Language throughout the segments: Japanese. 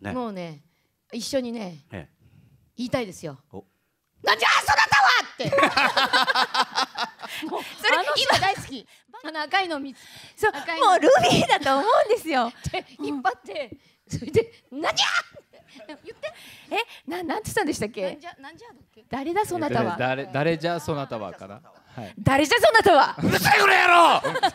ね、もうね一緒にね、ええ、言いたいですよ。なんじゃそなたはって それ今大好きあの赤いの見そうもうルビーだと思うんですよ引っ張って、うん、それで「なんじゃ!」言ってえななんてたんでしたっけ誰だそなたは誰誰じゃそなたはかな誰じゃそなたはうるさいこの野郎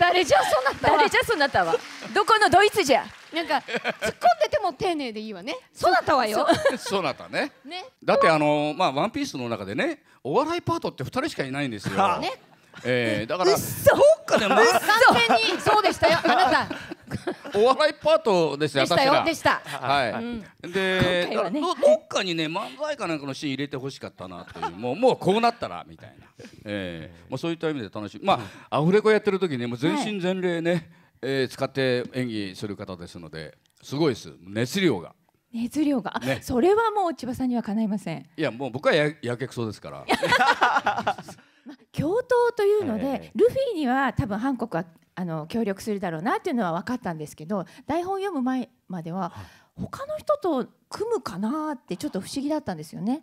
誰じゃそなたは誰じゃそなたはどこのドイツじゃなんか突っ込んでても丁寧でいいわね。そなたはよ。そなたね。ね。だってあのまあワンピースの中でね、お笑いパートって二人しかいないんですよ。ね。えー、だからそうかね、完全にそうでしたよ、あなた。お笑いパートですよ、たよ。でした。はい。うん、で、ね、どっかにね漫才かなんかのシーン入れてほしかったなという、もうもうこうなったらみたいな。ええー、まあそういった意味で楽しい。まあアフレコやってる時ね、もう全身全霊ね。はいえー、使って演技する方ですのですごいです熱量が。熱量が、ね、それはもう千葉さんにはかないませんいやもう僕はややけくそですから まあ、共闘というので、ルフィには多分韓国はあの協力するだろうなっていうのは分かったんですけど台本読む前までは他の人と組むかなってちょっと不思議だったんですよね。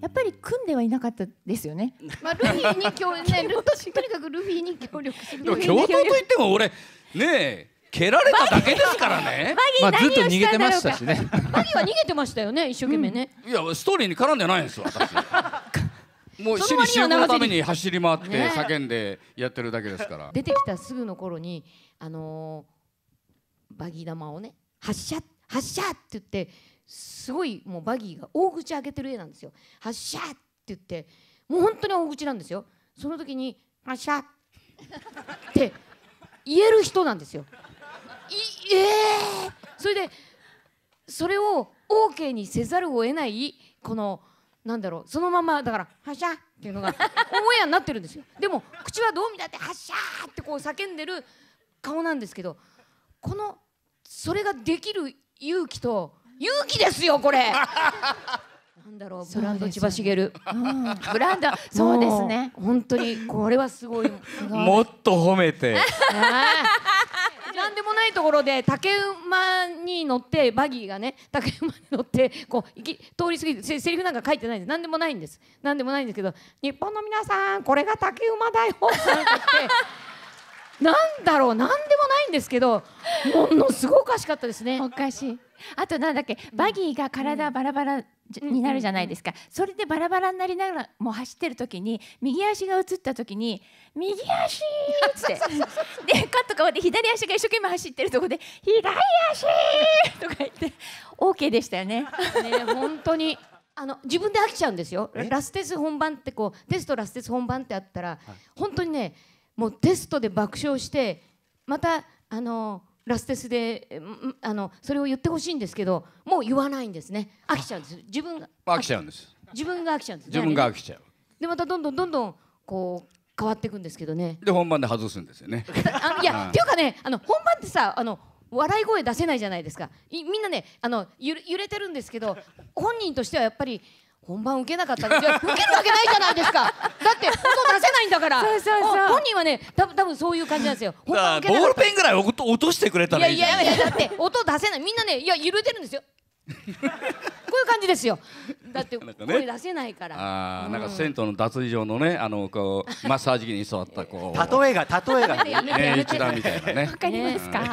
やっぱり組んではいなかったですよね。まあルフィに協ね、とにかくルフィに協力する。でも共闘といっても俺ね蹴られただけですからね。まあずっと逃げてましたしね。バギーは逃げてましたよね、一生懸命ね。うん、いやストーリーに絡んでないんですよ、私。もう私利私のために走り回って叫んでやってるだけですから。出てきたすぐの頃にあのー、バギー玉をね発射発射って言ってすごいもうバギーが大口開けてる絵なんですよ。発射って言ってもう本当に大口なんですよ。その時に発射って。言える人なんですよ。いえー、それでそれを OK にせざるを得ないこのなんだろうそのままだから「はしゃ」っていうのがオンエアになってるんですよでも口はどう見たって「はしゃ」ってこう叫んでる顔なんですけどこのそれができる勇気と勇気ですよこれだろうブランド千葉茂、うん、ブランドそうですね本当にこれはすごい もっと褒めてなんでもないところで竹馬に乗ってバギーがね竹馬に乗ってこう行き通り過ぎてせセリフなんか書いてないんです何でもないんです何でもないんですけど「日本の皆さんこれが竹馬だよ」ってなんだろう何でもないんですけどものすごくおかしかったですね。おかしいあとなんだっけバギーが体バラバラになるじゃないですか、それでバラバラになりながらもう走ってる時に右足が映った時に「右足!」って でカット変わって左足が一生懸命走ってるとこで「左足!」とか言って OK でしたよね。ね本当にあの自分で飽きちゃうんですよラステス本番ってこうテストラステス本番ってあったら、本当にねもうテストで爆笑してまたあのラステスであのそれを言ってほしいんですけどもう言わないんですね飽きちゃうんです自分が飽きちゃうんです自分が飽きちゃうんです、自分が飽きちゃう、でまたどんどんどんどんこう変わっていくんですけどねで本番で外すんですよねあいやっていうかねあの本番ってさあの笑い声出せないじゃないですかみんなねあの揺れてるんですけど本人としてはやっぱり本番受けなかったら受けるわけないじゃないですかだって音出せないんだから本人はね多分多分そういう感じなんですよボールペンぐらい落としてくれたらいいやいやいやだって音出せないみんなねいや揺れてるんですよ こういう感じですよだって 声出せないからああなんか銭湯の脱衣場のねあのこうマッサージ機に座ったこう例えが例えが ね一覧みたいなね わかりますか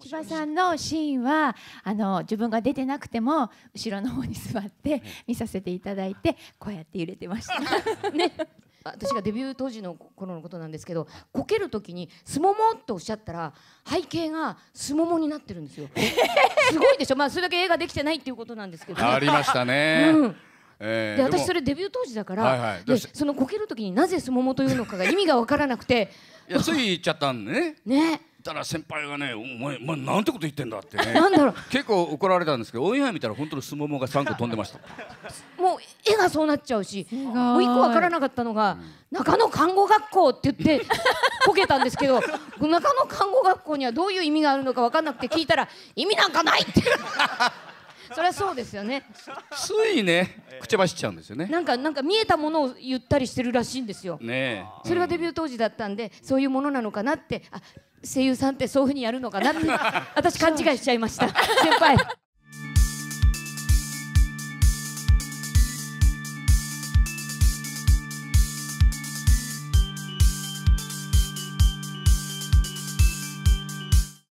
千葉さんのシーンはあの自分が出てなくても後ろの方に座って見させていただいてこうやって揺れてましたね私がデビュー当時の頃のことなんですけどこけるときに「すもも」っておっしゃったら背景がすももになってるんですよ。すごいでしょ、まあ、それだけ映画できてないっていうことなんですけど、ね、りましたね。うんえー、で私それデビュー当時だから、はいはい、でそのこける時になぜすももというのかが意味が分からなくていやつい言っちゃったんね。ね。たら先輩がね「お前、まあ、なんてこと言ってんだ」ってね なんだろう結構怒られたんですけどオンエア見たら本当のすももが三個飛んでましたもう絵がそうなっちゃうしもう1個分からなかったのが「中野看護学校」って言って こけたんですけど中野看護学校にはどういう意味があるのか分かんなくて聞いたら「意味なんかない!」ってそりゃそうですよねついね口走っちゃうんですよねなんかなんか見えたものを言ったりしてるらしいんですよねそれがデビュー当時だったんでそういうものなのかなってあ声優さんってそういうふうにやるのかなって 私勘違いしちゃいました先輩